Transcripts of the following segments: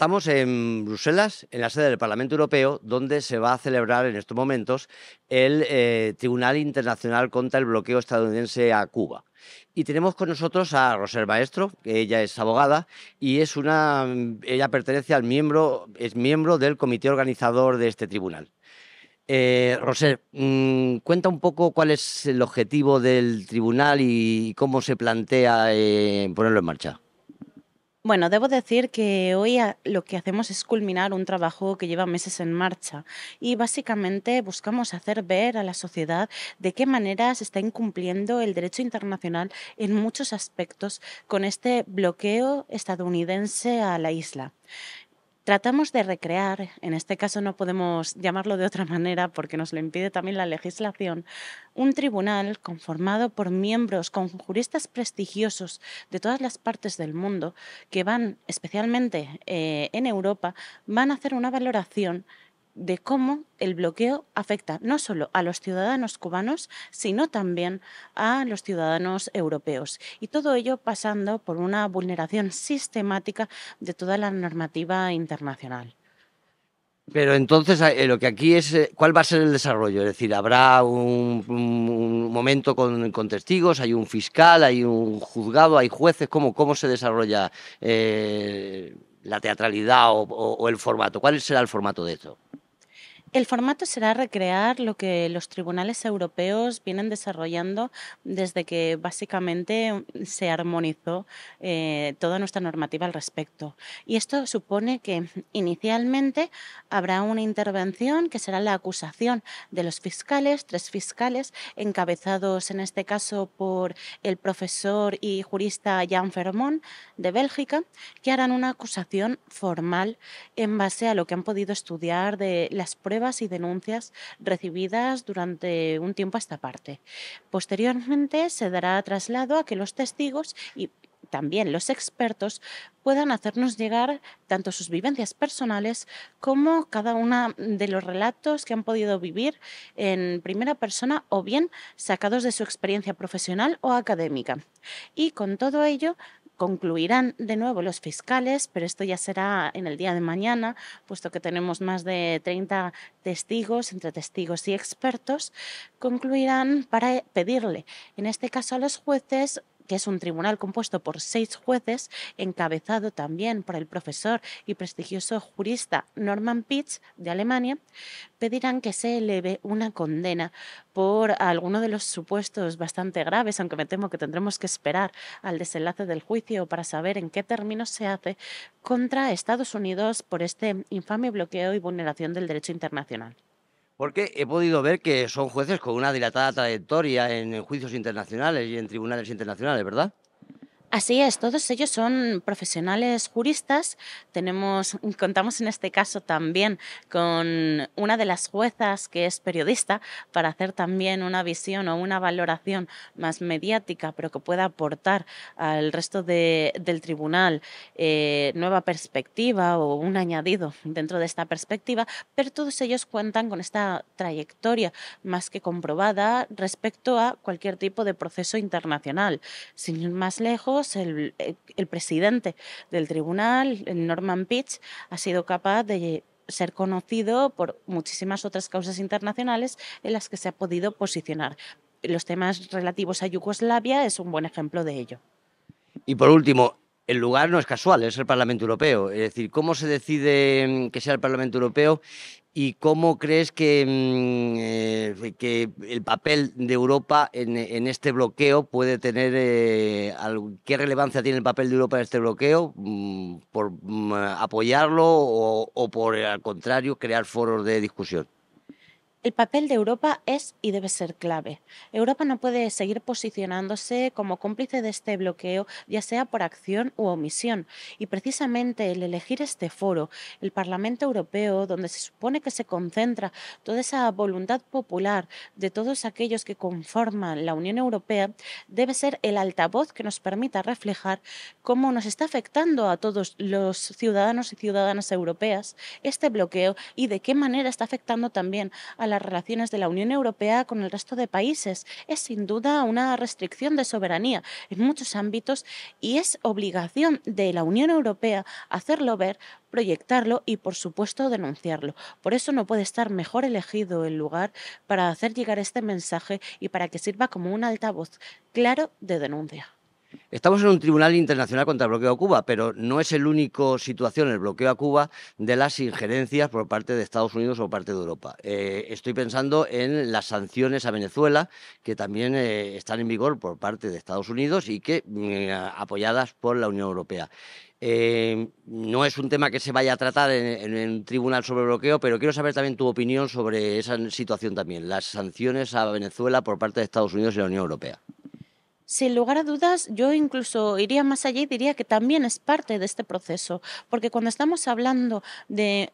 Estamos en Bruselas, en la sede del Parlamento Europeo, donde se va a celebrar en estos momentos el eh, Tribunal Internacional contra el Bloqueo Estadounidense a Cuba. Y tenemos con nosotros a Roser Maestro, que ella es abogada y es una, ella pertenece al miembro, es miembro del comité organizador de este tribunal. Eh, Roser, mm, cuenta un poco cuál es el objetivo del tribunal y cómo se plantea eh, ponerlo en marcha. Bueno, debo decir que hoy lo que hacemos es culminar un trabajo que lleva meses en marcha y básicamente buscamos hacer ver a la sociedad de qué manera se está incumpliendo el derecho internacional en muchos aspectos con este bloqueo estadounidense a la isla tratamos de recrear, en este caso no podemos llamarlo de otra manera porque nos lo impide también la legislación, un tribunal conformado por miembros, con juristas prestigiosos de todas las partes del mundo que van, especialmente eh, en Europa, van a hacer una valoración de cómo el bloqueo afecta no solo a los ciudadanos cubanos, sino también a los ciudadanos europeos. Y todo ello pasando por una vulneración sistemática de toda la normativa internacional. Pero entonces eh, lo que aquí es, eh, ¿cuál va a ser el desarrollo? Es decir, ¿habrá un, momento con, testigos? ¿Hay un fiscal? ¿Hay un juzgado? ¿Hay jueces? ¿Cómo, cómo se desarrolla eh, la teatralidad o, o el formato? ¿Cuál será el formato de esto? El formato será recrear lo que los tribunales europeos vienen desarrollando desde que básicamente mm, se armonizó eh, toda nuestra normativa al respecto. Y esto supone que inicialmente habrá una intervención que será la acusación de los fiscales, tres fiscales, encabezados en este caso por el profesor y jurista Jan Fermón de Bélgica, que harán una acusación formal en base a lo que han podido estudiar de las pruebas y denuncias recibidas durante un tiempo a esta parte. Posteriormente se dará traslado a que los testigos y también los expertos puedan hacernos llegar tanto sus vivencias personales como cada uno de los relatos que han podido vivir en primera persona o bien sacados de su experiencia profesional o académica. Y con todo ello Concluirán de nuevo los fiscales, pero esto ya será en el día de mañana, puesto que tenemos más de 30 testigos, entre testigos y expertos, concluirán para pedirle, en este caso a los jueces, que es un tribunal compuesto por seis jueces, encabezado también por el profesor y prestigioso jurista Norman Pitts de Alemania, pedirán que se eleve una condena por alguno de los supuestos bastante graves, aunque me temo que tendremos que esperar al desenlace del juicio para saber en qué términos se hace, contra Estados Unidos por este infame bloqueo y vulneración del derecho internacional porque he podido ver que son jueces con una dilatada trayectoria en juicios internacionales y en tribunales internacionales, ¿verdad? Así es, todos ellos son profesionales juristas. Tenemos, contamos en este caso también con una de las juezas que es periodista para hacer también una visión o una valoración más mediática, pero que pueda aportar al resto del tribunal eh, nueva perspectiva o un añadido dentro de esta perspectiva. Pero todos ellos cuentan con esta trayectoria más que comprobada respecto a cualquier tipo de proceso internacional. Sin ir más lejos, eh, el, presidente del tribunal, Norman Pitch, ha sido capaz de ser conocido por muchísimas otras causas internacionales en las que se ha podido posicionar. Los temas relativos a Yugoslavia es un buen ejemplo de ello. Y por último, el lugar no es casual, es el Parlamento Europeo. Es decir, ¿cómo se decide mm, que sea el Parlamento Europeo ¿Y cómo crees que, mm, eh, que el papel de Europa en, este bloqueo puede tener, eh, qué relevancia tiene el papel de Europa en este bloqueo? Mm, ¿Por mm, apoyarlo o por al contrario crear foros de discusión? El papel de Europa es y debe ser clave. Europa no puede seguir posicionándose como cómplice de este bloqueo, ya sea por acción u omisión. Y precisamente el elegir este foro, el Parlamento Europeo, donde se supone que se concentra toda esa voluntad popular de todos aquellos que conforman la Unión Europea, debe ser el altavoz que nos permita reflejar cómo nos está afectando a todos los ciudadanos y ciudadanas europeas este bloqueo y de qué manera está afectando también a las relaciones de la Unión Europea con el resto de países. Es sin duda una restricción de soberanía en muchos ámbitos y es obligación de la Unión Europea hacerlo ver, proyectarlo y, por supuesto, denunciarlo. Por eso no puede estar mejor elegido el lugar para hacer llegar este mensaje y para que sirva como un altavoz claro de denuncia. Estamos en un tribunal internacional contra el bloqueo a Cuba, pero no es el único situación el bloqueo a Cuba de las injerencias por parte de Estados Unidos o parte de Europa. Eh, estoy pensando en las sanciones a Venezuela, que también eh, están en vigor por parte de Estados Unidos y que mm, eh, apoyadas por la Unión Europea. no es un tema que se vaya a tratar en, en, un tribunal sobre bloqueo, pero quiero saber también tu opinión sobre esa situación también, las sanciones a Venezuela por parte de Estados Unidos y la Unión Europea sin lugar a dudas, yo incluso iría más allá y diría que también es parte de este proceso, porque cuando estamos hablando de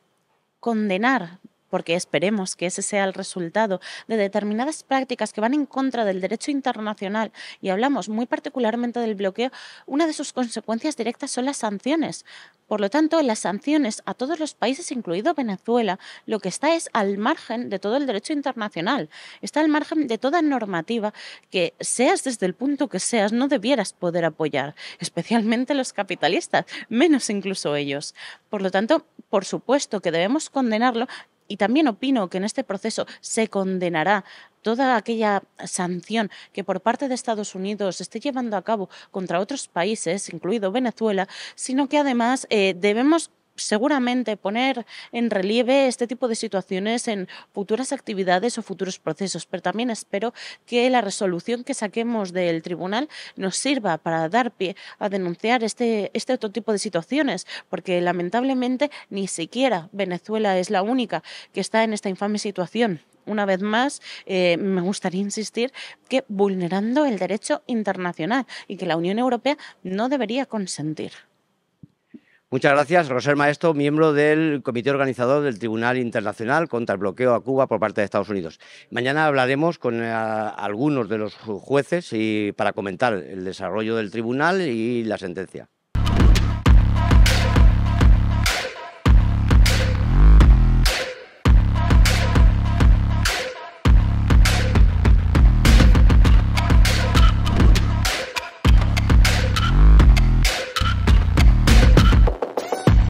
condenar porque esperemos que ese sea el resultado de determinadas prácticas que van en contra del derecho internacional, y hablamos muy particularmente del bloqueo, una de sus consecuencias directas son las sanciones. Por lo tanto, las sanciones a todos los países, incluido Venezuela, lo que está es al margen de todo el derecho internacional, está al margen de toda normativa que, seas desde el punto que seas, no debieras poder apoyar, especialmente los capitalistas, menos incluso ellos. Por lo tanto, por supuesto que debemos condenarlo, y también opino que en este proceso se condenará toda aquella sanción que por parte de Estados Unidos esté llevando a cabo contra otros países, incluido Venezuela, sino que además eh, debemos seguramente poner en relieve este tipo de situaciones en futuras actividades o futuros procesos, pero también espero que la resolución que saquemos del tribunal nos sirva para dar pie a denunciar este, este otro tipo de situaciones, porque lamentablemente ni siquiera Venezuela es la única que está en esta infame situación una vez más, eh, me gustaría insistir que vulnerando el derecho internacional y que la Unión Europea no debería consentir. Muchas gracias, Roser Maestro, miembro del comité organizador del Tribunal Internacional contra el bloqueo a Cuba por parte de Estados Unidos. Mañana hablaremos con eh, algunos de los jueces y, para comentar el desarrollo del tribunal y la sentencia.